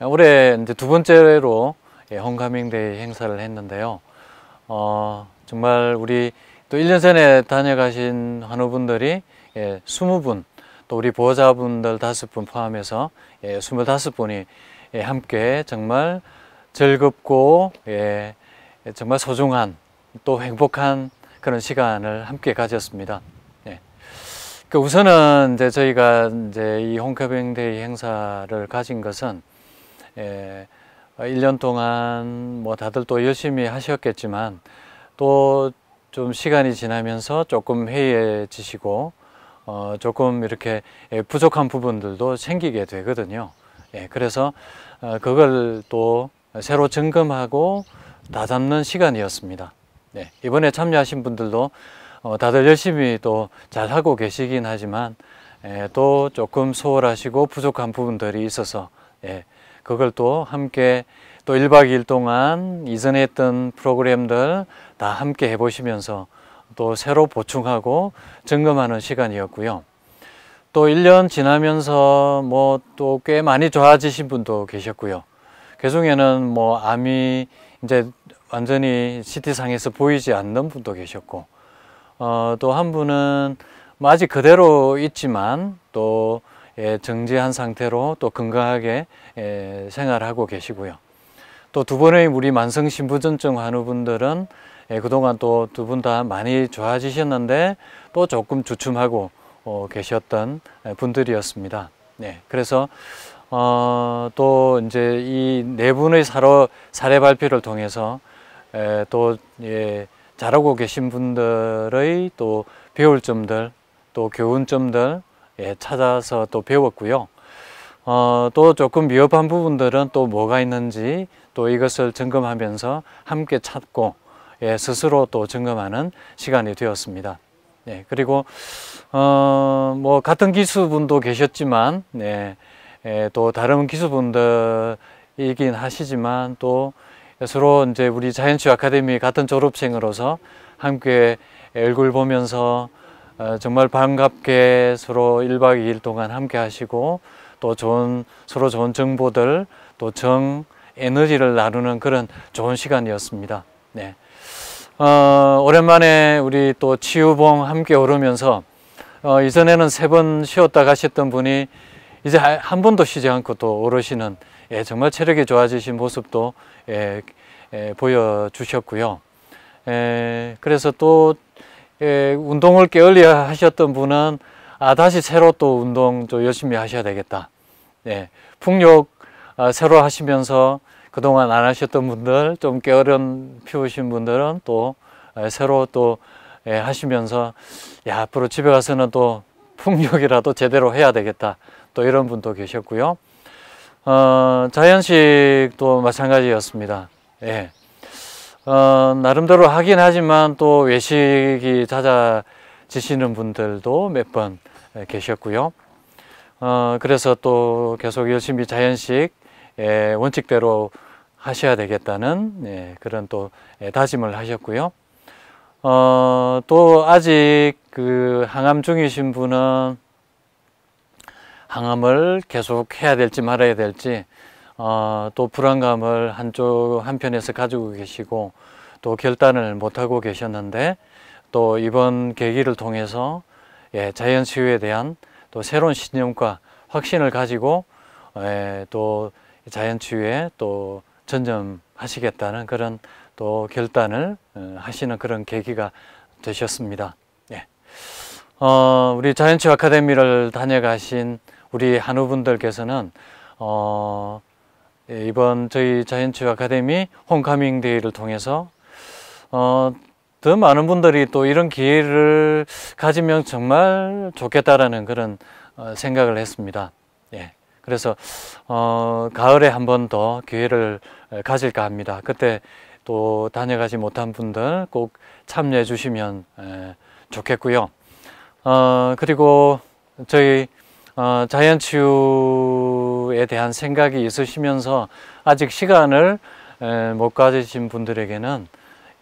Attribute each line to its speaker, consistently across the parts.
Speaker 1: 올해 이제 두 번째로 헝가밍데이 예, 행사를 했는데요. 어, 정말 우리 또 1년 전에 다녀가신 환우분들이 예, 20분 또 우리 보호자분들 5분 포함해서 예, 25분이 예, 함께 정말 즐겁고 예, 예, 정말 소중한 또 행복한 그런 시간을 함께 가졌습니다. 예. 그 우선은 이제 저희가 이제 이 홍카뱅데이 행사를 가진 것은 예, 1년 동안 뭐 다들 또 열심히 하셨겠지만 또 좀 시간이 지나면서 조금 회의해지시고 어, 조금 이렇게 예, 부족한 부분들도 생기게 되거든요. 예, 그래서 어, 그걸 또 새로 점검하고 다잡는 시간이었습니다. 예, 이번에 참여하신 분들도 어, 다들 열심히 또 잘하고 계시긴 하지만 예, 또 조금 소홀하시고 부족한 부분들이 있어서 예, 그걸 또 함께 또 1박 2일 동안 이전에 했던 프로그램들 다 함께 해보시면서 또 새로 보충하고 점검하는 시간이었고요. 또 1년 지나면서 뭐 또 꽤 많이 좋아지신 분도 계셨고요. 그 중에는 뭐 암이 이제 완전히 CT상에서 보이지 않는 분도 계셨고, 어, 또 한 분은 뭐 아직 그대로 있지만 또 예, 정지한 상태로 또 건강하게 예, 생활하고 계시고요. 또두 번의 우리 만성신부전증 환우분들은 예, 그동안 또 두 분 다 많이 좋아지셨는데 또 조금 주춤하고 어, 계셨던 분들이었습니다. 네, 그래서 어, 또 이제 이 네 분의 사로 사례 발표를 통해서 에, 또 예, 잘하고 계신 분들의 또 배울 점들 또 교훈점들 예, 찾아서 또 배웠고요. 어, 또 조금 위협한 부분들은 또 뭐가 있는지 또 이것을 점검하면서 함께 찾고 예, 스스로 또 점검하는 시간이 되었습니다. 예, 그리고 어, 뭐 같은 기수분도 계셨지만 예, 예, 또 다른 기수분들이긴 하시지만 또 서로 이제 우리 자연치 아카데미 같은 졸업생으로서 함께 얼굴 보면서 어, 정말 반갑게 서로 1박 2일 동안 함께 하시고 또 좋은 서로 좋은 정보들 또 정 에너지를 나누는 그런 좋은 시간이었습니다. 네. 어, 오랜만에 우리 또 치유봉 함께 오르면서 어, 이전에는 세 번 쉬었다 가셨던 분이 이제 한 번도 쉬지 않고 또 오르시는 예, 정말 체력이 좋아지신 모습도 예, 예, 보여주셨고요. 예, 그래서 또 예, 운동을 게을리 하셨던 분은 아 다시 새로 또 운동 좀 열심히 하셔야 되겠다. 예, 풍력 아, 새로 하시면서 그동안 안 하셨던 분들 좀 게으름 피우신 분들은 또 예, 새로 또 예, 하시면서 야 앞으로 집에 가서는 또 풍력이라도 제대로 해야 되겠다. 또 이런 분도 계셨고요. 어, 자연식도 마찬가지였습니다. 예. 어, 나름대로 하긴 하지만 또 외식이 찾아지시는 분들도 몇 번 계셨고요. 어, 그래서 또 계속 열심히 자연식 원칙대로 하셔야 되겠다는 예, 그런 또 다짐을 하셨고요. 어, 또 아직 그 항암 중이신 분은 항암을 계속 해야 될지 말아야 될지 어, 또 불안감을 한쪽 한편에서 가지고 계시고 또 결단을 못하고 계셨는데 또 이번 계기를 통해서 예, 자연 치유에 대한 또 새로운 신념과 확신을 가지고 예, 또 자연 치유에 또 전념하시겠다는 그런 또 결단을 어, 하시는 그런 계기가 되셨습니다. 예. 어, 우리 자연치유 아카데미를 다녀가신 우리 한우분들께서는 어, 예, 이번 저희 자연치유 아카데미 홈카밍 데이를 통해서 어, 더 많은 분들이 또 이런 기회를 가지면 정말 좋겠다라는 그런 어, 생각을 했습니다. 예. 그래서 어, 가을에 한 번 더 기회를 가질까 합니다. 그때 또 다녀가지 못한 분들 꼭 참여해 주시면 좋겠고요. 어, 그리고 저희 어, 자연치유에 대한 생각이 있으시면서 아직 시간을 에, 못 가지신 분들에게는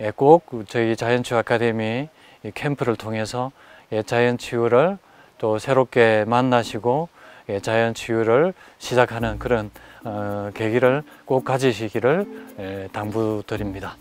Speaker 1: 에, 예, 꼭 저희 자연치유 아카데미 캠프를 통해서 예, 자연치유를 또 새롭게 만나시고 예, 자연치유를 시작하는 그런 어, 계기를 꼭 가지시기를 예, 당부드립니다.